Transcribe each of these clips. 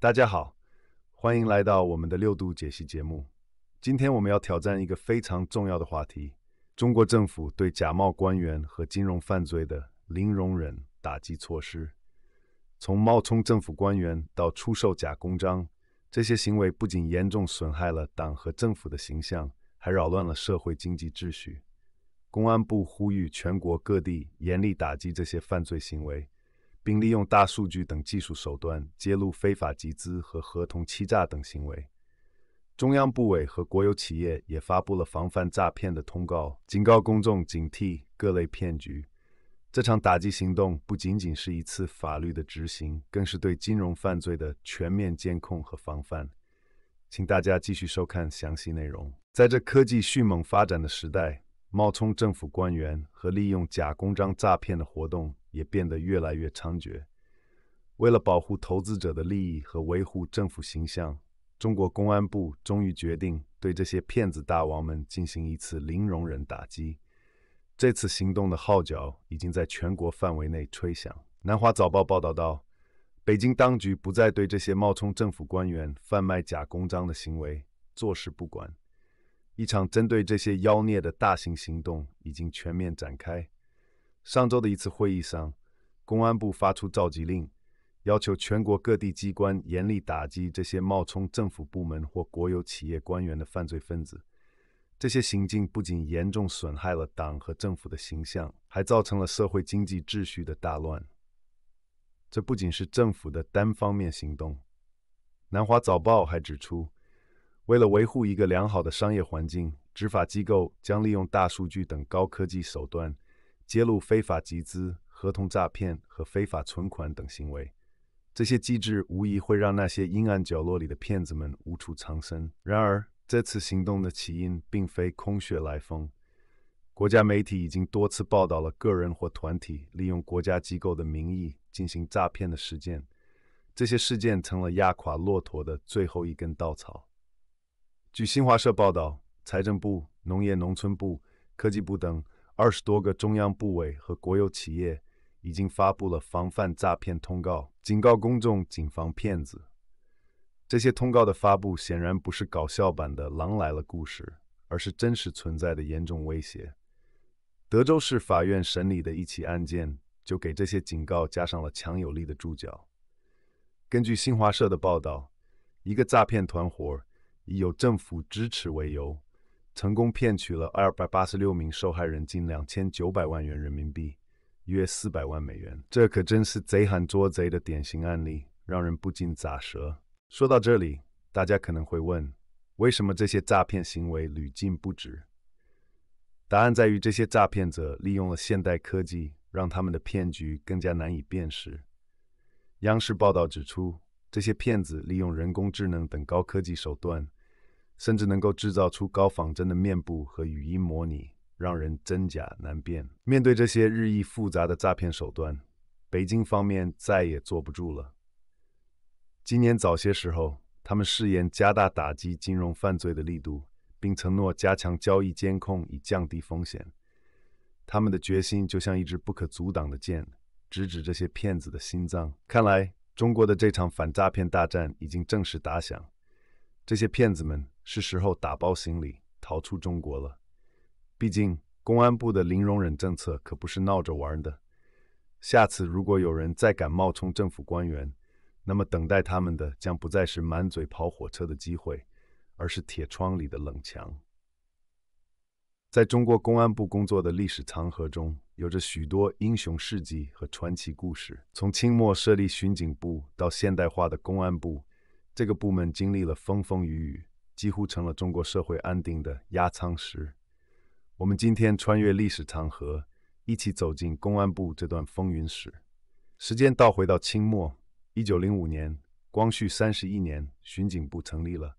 大家好，欢迎来到我们的六度解析节目。今天我们要挑战一个非常重要的话题：中国政府对假冒官员和金融犯罪的零容忍打击措施。从冒充政府官员到出售假公章，这些行为不仅严重损害了党和政府的形象，还扰乱了社会经济秩序。公安部呼吁全国各地严厉打击这些犯罪行为。并利用大数据等技术手段揭露非法集资和合同欺诈等行为。中央部委和国有企业也发布了防范诈骗的通告，警告公众警惕各类骗局。这场打击行动不仅仅是一次法律的执行，更是对金融犯罪的全面监控和防范。请大家继续收看详细内容。在这科技迅猛发展的时代，冒充政府官员和利用假公章诈骗的活动。也变得越来越猖獗。为了保护投资者的利益和维护政府形象，中国公安部终于决定对这些骗子大王们进行一次零容忍打击。这次行动的号角已经在全国范围内吹响。南华早报报道道，北京当局不再对这些冒充政府官员、贩卖假公章的行为坐视不管，一场针对这些妖孽的大型行动已经全面展开。上周的一次会议上，公安部发出召集令，要求全国各地机关严厉打击这些冒充政府部门或国有企业官员的犯罪分子。这些行径不仅严重损害了党和政府的形象，还造成了社会经济秩序的大乱。这不仅是政府的单方面行动。南华早报还指出，为了维护一个良好的商业环境，执法机构将利用大数据等高科技手段。揭露非法集资、合同诈骗和非法存款等行为，这些机制无疑会让那些阴暗角落里的骗子们无处藏身。然而，这次行动的起因并非空穴来风，国家媒体已经多次报道了个人或团体利用国家机构的名义进行诈骗的事件，这些事件成了压垮骆驼的最后一根稻草。据新华社报道，财政部、农业农村部、科技部等。二十多个中央部委和国有企业已经发布了防范诈骗通告，警告公众谨防骗子。这些通告的发布显然不是搞笑版的“狼来了”故事，而是真实存在的严重威胁。德州市法院审理的一起案件就给这些警告加上了强有力的注脚。根据新华社的报道，一个诈骗团伙以有政府支持为由。成功骗取了二百八十六名受害人近两千九百万元人民币，约四百万美元。这可真是贼喊捉贼的典型案例，让人不禁咋舌。说到这里，大家可能会问：为什么这些诈骗行为屡禁不止？答案在于这些诈骗者利用了现代科技，让他们的骗局更加难以辨识。央视报道指出，这些骗子利用人工智能等高科技手段。甚至能够制造出高仿真的面部和语音模拟，让人真假难辨。面对这些日益复杂的诈骗手段，北京方面再也坐不住了。今年早些时候，他们誓言加大打击金融犯罪的力度，并承诺加强交易监控以降低风险。他们的决心就像一支不可阻挡的箭，直指这些骗子的心脏。看来，中国的这场反诈骗大战已经正式打响。这些骗子们！是时候打包行李逃出中国了。毕竟公安部的零容忍政策可不是闹着玩的。下次如果有人再敢冒充政府官员，那么等待他们的将不再是满嘴跑火车的机会，而是铁窗里的冷墙。在中国公安部工作的历史长河中，有着许多英雄事迹和传奇故事。从清末设立巡警部到现代化的公安部，这个部门经历了风风雨雨。几乎成了中国社会安定的压舱石。我们今天穿越历史长河，一起走进公安部这段风云史。时间倒回到清末，一九零五年，光绪三十一年，巡警部成立了。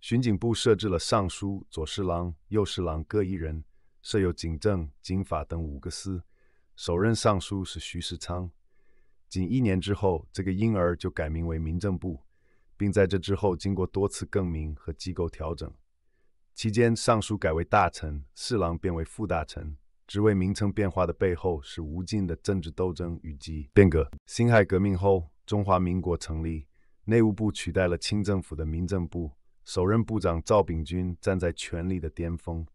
巡警部设置了尚书、左侍郎、右侍郎各一人，设有警政、警法等五个司。首任尚书是徐世昌。仅一年之后，这个婴儿就改名为民政部。并在这之后，经过多次更名和机构调整，期间尚书改为大臣，侍郎变为副大臣。职位名称变化的背后是无尽的政治斗争与激变革。辛亥革命后，中华民国成立，内务部取代了清政府的民政部，首任部长赵秉钧站在权力的巅峰。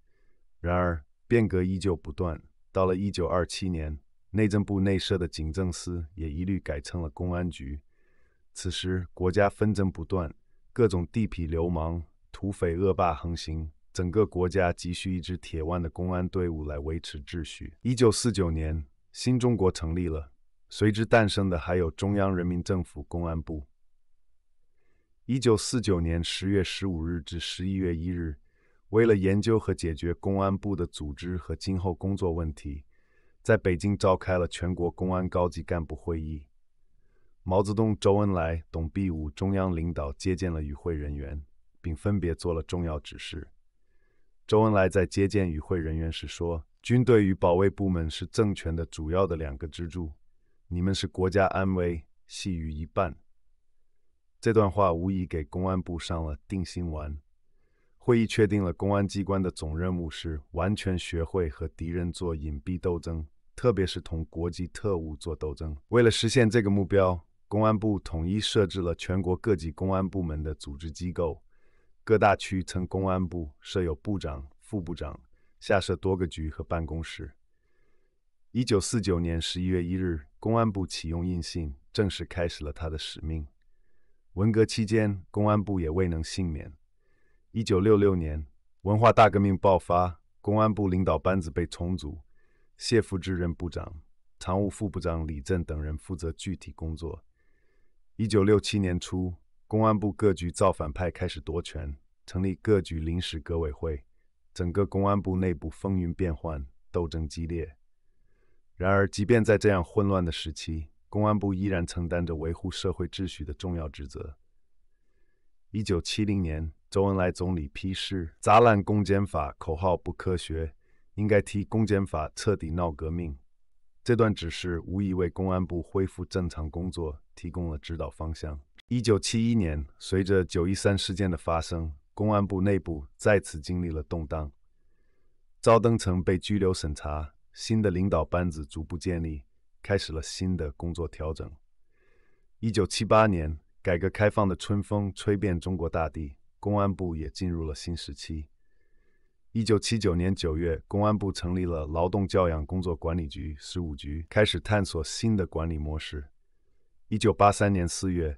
然而，变革依旧不断。到了1927年，内政部内设的警政司也一律改成了公安局。此时，国家纷争不断，各种地痞流氓、土匪恶霸横行，整个国家急需一支铁腕的公安队伍来维持秩序。一九四九年，新中国成立了，随之诞生的还有中央人民政府公安部。一九四九年十月十五日至十一月一日，为了研究和解决公安部的组织和今后工作问题，在北京召开了全国公安高级干部会议。毛泽东、周恩来、董必武中央领导接见了与会人员，并分别做了重要指示。周恩来在接见与会人员时说：“军队与保卫部门是政权的主要的两个支柱，你们是国家安危系于一半。”这段话无疑给公安部上了定心丸。会议确定了公安机关的总任务是完全学会和敌人做隐蔽斗争，特别是同国际特务做斗争。为了实现这个目标，公安部统一设置了全国各级公安部门的组织机构，各大区、层公安部设有部长、副部长，下设多个局和办公室。1949年11月1日，公安部启用印信，正式开始了它的使命。文革期间，公安部也未能幸免。1966年，文化大革命爆发，公安部领导班子被重组，谢富治任部长，常务副部长李振等人负责具体工作。一九六七年初，公安部各局造反派开始夺权，成立各局临时革委会，整个公安部内部风云变幻，斗争激烈。然而，即便在这样混乱的时期，公安部依然承担着维护社会秩序的重要职责。一九七零年，周恩来总理批示：“砸烂公检法”口号不科学，应该提“公检法彻底闹革命”。这段指示无疑为公安部恢复正常工作提供了指导方向。一九七一年，随着九一三事件的发生，公安部内部再次经历了动荡，赵登成被拘留审查，新的领导班子逐步建立，开始了新的工作调整。一九七八年，改革开放的春风吹遍中国大地，公安部也进入了新时期。一九七九年九月，公安部成立了劳动教养工作管理局十五局，开始探索新的管理模式。一九八三年四月，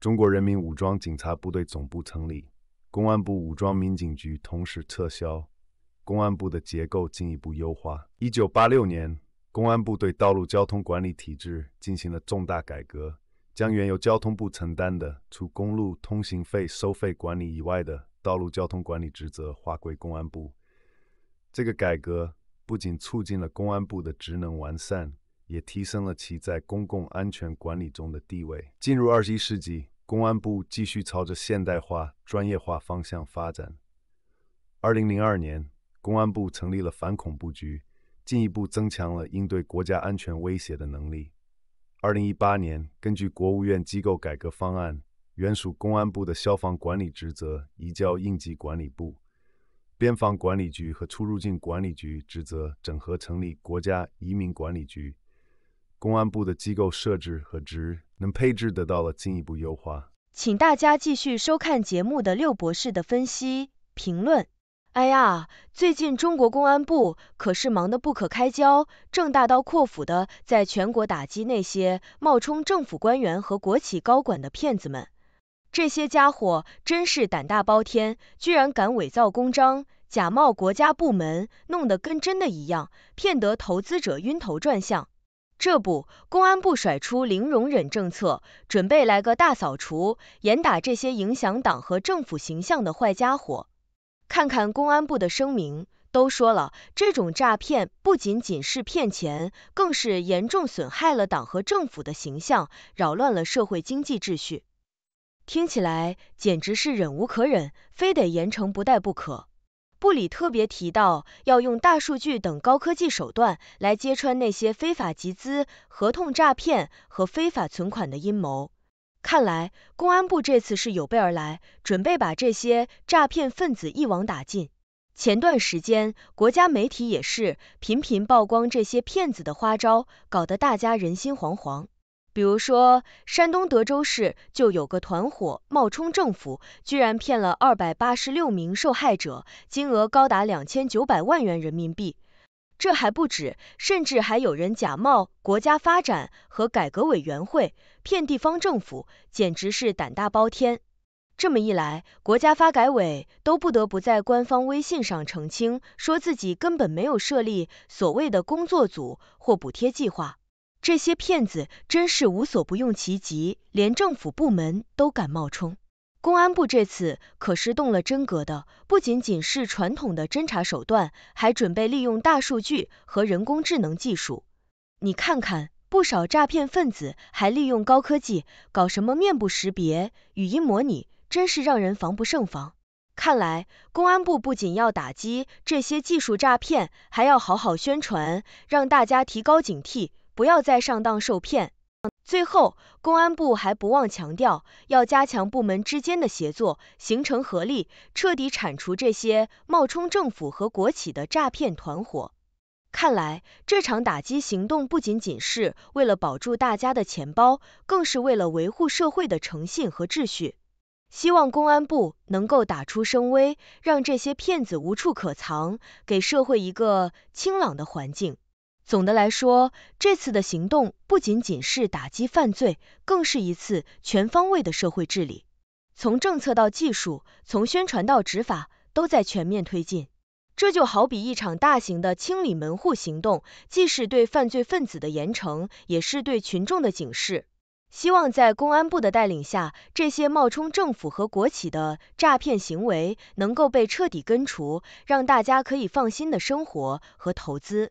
中国人民武装警察部队总部成立，公安部武装民警局同时撤销，公安部的结构进一步优化。一九八六年，公安部对道路交通管理体制进行了重大改革，将原由交通部承担的除公路通行费收费管理以外的。道路交通管理职责划归公安部，这个改革不仅促进了公安部的职能完善，也提升了其在公共安全管理中的地位。进入二十一世纪，公安部继续朝着现代化、专业化方向发展。二零零二年，公安部成立了反恐布局，进一步增强了应对国家安全威胁的能力。二零一八年，根据国务院机构改革方案。原属公安部的消防管理职责移交应急管理部，边防管理局和出入境管理局职责整合成立国家移民管理局，公安部的机构设置和职能配置得到了进一步优化。请大家继续收看节目的六博士的分析评论。哎呀，最近中国公安部可是忙得不可开交，正大刀阔斧的在全国打击那些冒充政府官员和国企高管的骗子们。这些家伙真是胆大包天，居然敢伪造公章、假冒国家部门，弄得跟真的一样，骗得投资者晕头转向。这不，公安部甩出零容忍政策，准备来个大扫除，严打这些影响党和政府形象的坏家伙。看看公安部的声明，都说了，这种诈骗不仅仅是骗钱，更是严重损害了党和政府的形象，扰乱了社会经济秩序。听起来简直是忍无可忍，非得严惩不贷不可。布里特别提到要用大数据等高科技手段来揭穿那些非法集资、合同诈骗和非法存款的阴谋。看来公安部这次是有备而来，准备把这些诈骗分子一网打尽。前段时间，国家媒体也是频频曝光这些骗子的花招，搞得大家人心惶惶。比如说，山东德州市就有个团伙冒充政府，居然骗了二百八十六名受害者，金额高达两千九百万元人民币。这还不止，甚至还有人假冒国家发展和改革委员会骗地方政府，简直是胆大包天。这么一来，国家发改委都不得不在官方微信上澄清，说自己根本没有设立所谓的工作组或补贴计划。这些骗子真是无所不用其极，连政府部门都敢冒充。公安部这次可是动了真格的，不仅仅是传统的侦查手段，还准备利用大数据和人工智能技术。你看看，不少诈骗分子还利用高科技搞什么面部识别、语音模拟，真是让人防不胜防。看来公安部不仅要打击这些技术诈骗，还要好好宣传，让大家提高警惕。不要再上当受骗。最后，公安部还不忘强调，要加强部门之间的协作，形成合力，彻底铲除这些冒充政府和国企的诈骗团伙。看来，这场打击行动不仅仅是为了保住大家的钱包，更是为了维护社会的诚信和秩序。希望公安部能够打出声威，让这些骗子无处可藏，给社会一个清朗的环境。总的来说，这次的行动不仅仅是打击犯罪，更是一次全方位的社会治理。从政策到技术，从宣传到执法，都在全面推进。这就好比一场大型的清理门户行动，既是对犯罪分子的严惩，也是对群众的警示。希望在公安部的带领下，这些冒充政府和国企的诈骗行为能够被彻底根除，让大家可以放心的生活和投资。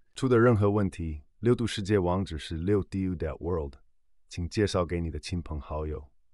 出的任何问题，六度世界网址是六度点 world，请介绍给你的亲朋好友。